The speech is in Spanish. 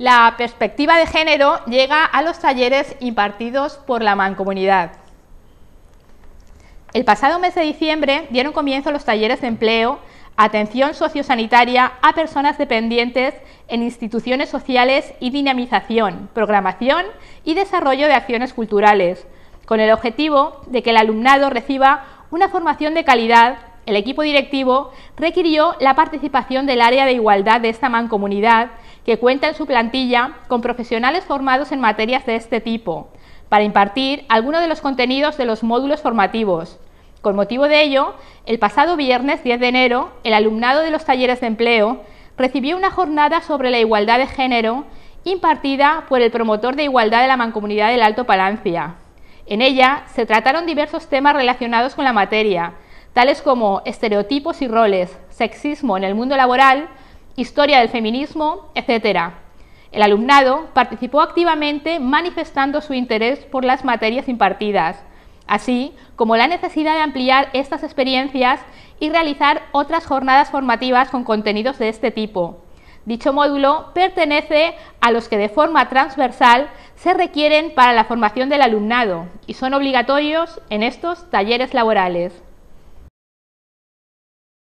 La perspectiva de género llega a los talleres impartidos por la mancomunidad. El pasado mes de diciembre dieron comienzo los talleres de empleo, atención sociosanitaria a personas dependientes en instituciones sociales y dinamización, programación y desarrollo de acciones culturales, con el objetivo de que el alumnado reciba una formación de calidad el equipo directivo requirió la participación del área de igualdad de esta mancomunidad que cuenta en su plantilla con profesionales formados en materias de este tipo, para impartir algunos de los contenidos de los módulos formativos. Con motivo de ello, el pasado viernes 10 de enero, el alumnado de los talleres de empleo recibió una jornada sobre la igualdad de género impartida por el promotor de igualdad de la Mancomunidad del Alto Palancia. En ella se trataron diversos temas relacionados con la materia, tales como estereotipos y roles, sexismo en el mundo laboral, historia del feminismo, etc. El alumnado participó activamente manifestando su interés por las materias impartidas, así como la necesidad de ampliar estas experiencias y realizar otras jornadas formativas con contenidos de este tipo. Dicho módulo pertenece a los que de forma transversal se requieren para la formación del alumnado y son obligatorios en estos talleres laborales.